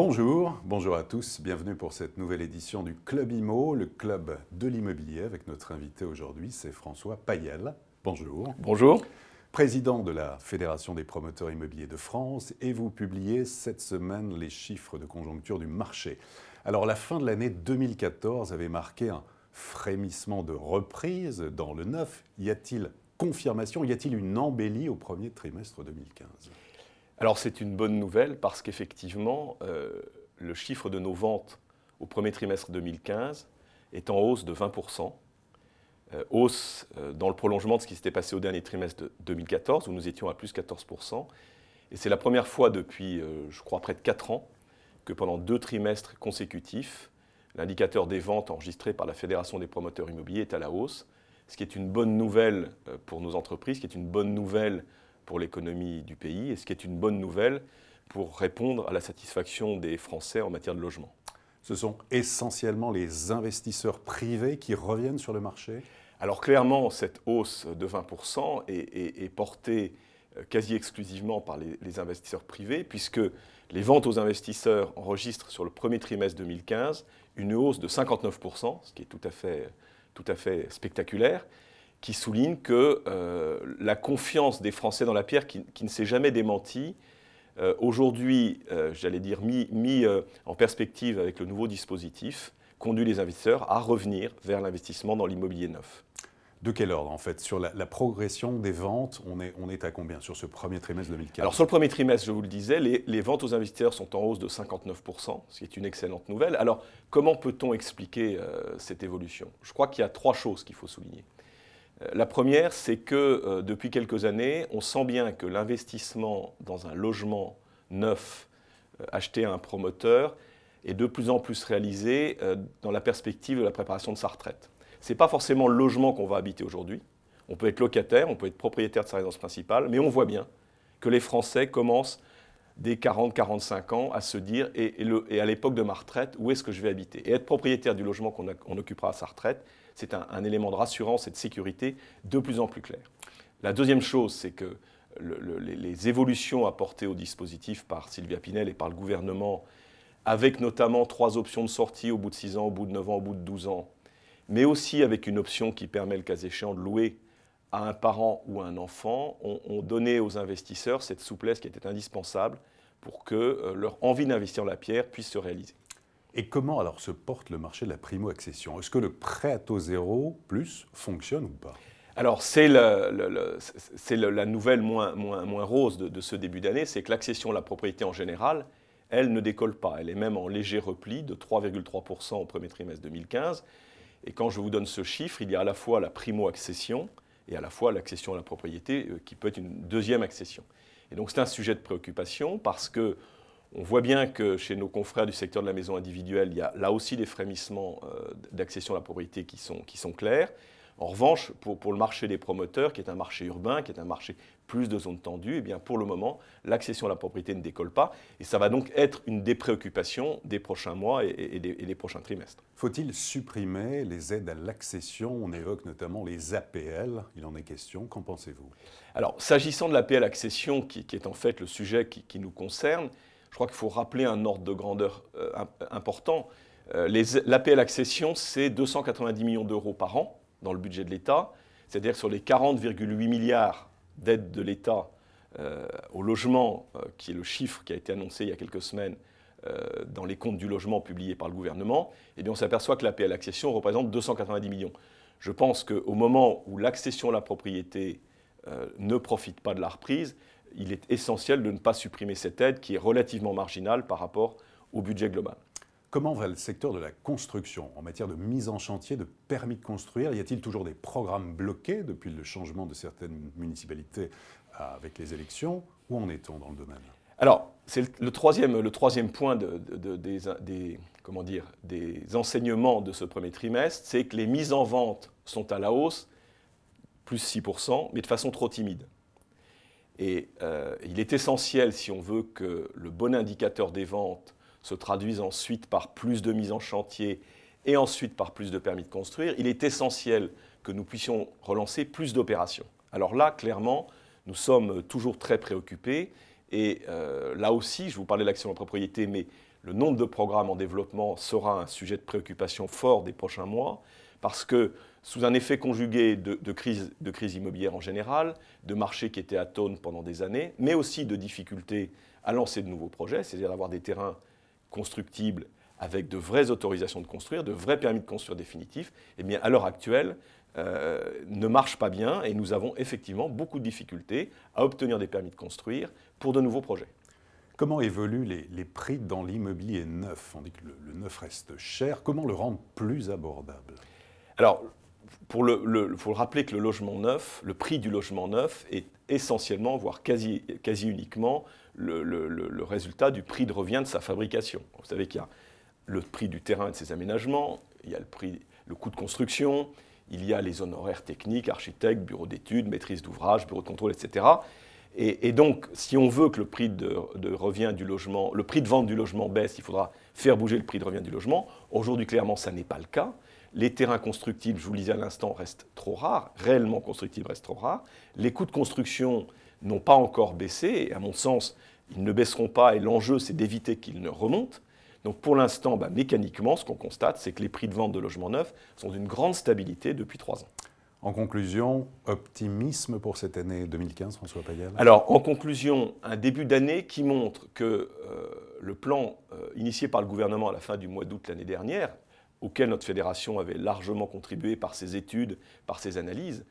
Bonjour, bonjour à tous, bienvenue pour cette nouvelle édition du Club IMO, le club de l'immobilier avec notre invité aujourd'hui, c'est François Payel. Bonjour. Bonjour. Président de la Fédération des promoteurs immobiliers de France et vous publiez cette semaine les chiffres de conjoncture du marché. Alors la fin de l'année 2014 avait marqué un frémissement de reprise dans le neuf. Y a-t-il confirmation, y a-t-il une embellie au premier trimestre 2015 alors c'est une bonne nouvelle parce qu'effectivement, euh, le chiffre de nos ventes au premier trimestre 2015 est en hausse de 20%. Euh, hausse euh, dans le prolongement de ce qui s'était passé au dernier trimestre de 2014 où nous étions à plus 14%. Et c'est la première fois depuis, je crois, près de 4 ans que pendant deux trimestres consécutifs, l'indicateur des ventes enregistré par la Fédération des promoteurs immobiliers est à la hausse, ce qui est une bonne nouvelle pour nos entreprises, ce qui est une bonne nouvelle pour l'économie du pays, et ce qui est une bonne nouvelle pour répondre à la satisfaction des Français en matière de logement. Ce sont essentiellement les investisseurs privés qui reviennent sur le marché Alors clairement, cette hausse de 20% est, portée euh, quasi exclusivement par les, les, investisseurs privés, puisque les ventes aux investisseurs enregistrent sur le premier trimestre 2015 une hausse de 59%, ce qui est tout à fait spectaculaire qui souligne que euh, la confiance des Français dans la pierre, qui, ne s'est jamais démentie, euh, aujourd'hui, euh, j'allais dire, mis, mis en perspective avec le nouveau dispositif, conduit les investisseurs à revenir vers l'investissement dans l'immobilier neuf. De quel ordre, en fait Sur la, progression des ventes, on est, on est à combien sur ce premier trimestre 2015 Alors, sur le premier trimestre, je vous le disais, les, ventes aux investisseurs sont en hausse de 59%, ce qui est une excellente nouvelle. Alors, comment peut-on expliquer cette évolution Je crois qu'il y a trois choses qu'il faut souligner. La première, c'est que euh, depuis quelques années, on sent bien que l'investissement dans un logement neuf euh, acheté à un promoteur est de plus en plus réalisé euh, dans la perspective de la préparation de sa retraite. Ce n'est pas forcément le logement qu'on va habiter aujourd'hui. On peut être locataire, on peut être propriétaire de sa résidence principale, mais on voit bien que les Français commencent dès 40-45 ans à se dire et, à l'époque de ma retraite, où est-ce que je vais habiter Et être propriétaire du logement qu'on occupera à sa retraite, c'est un, élément de rassurance et de sécurité de plus en plus clair. La deuxième chose, c'est que les évolutions apportées au dispositif par Sylvia Pinel et par le gouvernement, avec notamment trois options de sortie au bout de 6 ans, au bout de 9 ans, au bout de 12 ans, mais aussi avec une option qui permet, le cas échéant, de louer à un parent ou à un enfant, ont, donné aux investisseurs cette souplesse qui était indispensable pour que euh, leur envie d'investir dans la pierre puisse se réaliser. Et comment alors se porte le marché de la primo-accession Est-ce que le prêt à taux zéro plus fonctionne ou pas alors, c'est la nouvelle moins, moins, moins rose de, de, ce début d'année, c'est que l'accession à la propriété en général, elle ne décolle pas. Elle est même en léger repli de 3,3% au premier trimestre 2015. Et quand je vous donne ce chiffre, il y a à la fois la primo-accession et à la fois l'accession à la propriété euh, qui peut être une deuxième accession. Et donc, c'est un sujet de préoccupation parce que on voit bien que chez nos confrères du secteur de la maison individuelle, il y a là aussi des frémissements euh, d'accession à la propriété qui sont, qui clairs. En revanche, pour, le marché des promoteurs, qui est un marché urbain, qui est un marché plus de zones tendues, eh bien pour le moment, l'accession à la propriété ne décolle pas. Et ça va donc être une des préoccupations des prochains mois et, des, prochains trimestres. Faut-il supprimer les aides à l'accession On évoque notamment les APL. Il en est question. Qu'en pensez-vous Alors, s'agissant de l'APL accession, qui, est en fait le sujet qui nous concerne, je crois qu'il faut rappeler un ordre de grandeur euh, important. Euh, L'APL accession, c'est 290 millions d'euros par an dans le budget de l'État. C'est-à-dire sur les 40,8 milliards d'aides de l'État euh, au logement, qui est le chiffre qui a été annoncé il y a quelques semaines dans les comptes du logement publiés par le gouvernement, eh bien on s'aperçoit que l'APL accession représente 290 millions. Je pense qu'au moment où l'accession à la propriété ne profite pas de la reprise, il est essentiel de ne pas supprimer cette aide qui est relativement marginale par rapport au budget global. Comment va le secteur de la construction en matière de mise en chantier, de permis de construire Y a-t-il toujours des programmes bloqués depuis le changement de certaines municipalités avec les élections Où en est-on dans le domaine Alors, c'est le, troisième, le troisième point des, des, comment dire, des enseignements de ce premier trimestre, c'est que les mises en vente sont à la hausse, plus 6%, mais de façon trop timide. Et euh, il est essentiel, si on veut que le bon indicateur des ventes se traduise ensuite par plus de mises en chantier et ensuite par plus de permis de construire, il est essentiel que nous puissions relancer plus d'opérations. Alors là, clairement, nous sommes toujours très préoccupés. Et euh, là aussi, je vous parlais de l'action de propriété, mais le nombre de programmes en développement sera un sujet de préoccupation fort des prochains mois, parce que sous un effet conjugué de, crise, immobilière en général, de marchés qui étaient tonne pendant des années, mais aussi de difficultés à lancer de nouveaux projets, c'est-à-dire d'avoir des terrains constructibles avec de vraies autorisations de construire, de vrais permis de construire définitifs, eh bien, à l'heure actuelle, euh, ne marche pas bien et nous avons effectivement beaucoup de difficultés à obtenir des permis de construire pour de nouveaux projets. Comment évoluent les, prix dans l'immobilier neuf On dit que le, neuf reste cher. Comment le rendre plus abordable Alors, pour faut le rappeler que le logement neuf, le prix du logement neuf est essentiellement, voire quasi, uniquement, le, résultat du prix de revient de sa fabrication. Vous savez qu'il y a le prix du terrain et de ses aménagements, il y a le, prix, le coût de construction, il y a les honoraires techniques, architectes, bureaux d'études, maîtrise d'ouvrage, bureau de contrôle, etc. Et, donc, si on veut que le prix de, revient du logement, le prix de vente du logement baisse, il faudra faire bouger le prix de revient du logement. Aujourd'hui, clairement, ça n'est pas le cas. Les terrains constructibles, je vous le disais à l'instant, restent trop rares, réellement constructibles restent trop rares. Les coûts de construction n'ont pas encore baissé, et à mon sens, ils ne baisseront pas, et l'enjeu, c'est d'éviter qu'ils ne remontent. Donc pour l'instant, bah, mécaniquement, ce qu'on constate, c'est que les prix de vente de logements neufs sont d'une grande stabilité depuis trois ans. En conclusion, optimisme pour cette année 2015, François Payel Alors, en conclusion, un début d'année qui montre que euh, le plan euh, initié par le gouvernement à la fin du mois d'août l'année dernière, auquel notre fédération avait largement contribué par ses études, par ses analyses,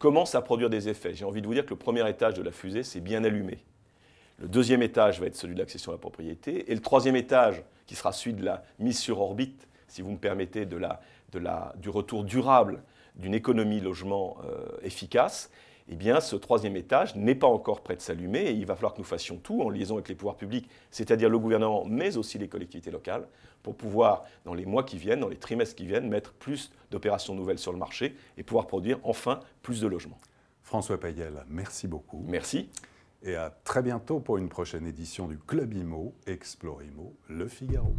commence à produire des effets. J'ai envie de vous dire que le premier étage de la fusée s'est bien allumé. Le deuxième étage va être celui de l'accession à la propriété. Et le troisième étage, qui sera celui de la mise sur orbite, si vous me permettez, de la, du retour durable d'une économie logement euh, efficace, eh bien, ce troisième étage n'est pas encore prêt de s'allumer et il va falloir que nous fassions tout en liaison avec les pouvoirs publics, c'est-à-dire le gouvernement, mais aussi les collectivités locales, pour pouvoir, dans les mois qui viennent, dans les trimestres qui viennent, mettre plus d'opérations nouvelles sur le marché et pouvoir produire enfin plus de logements. François Payel, merci beaucoup. Merci. Et à très bientôt pour une prochaine édition du Club IMO, Explore IMO, Le Figaro.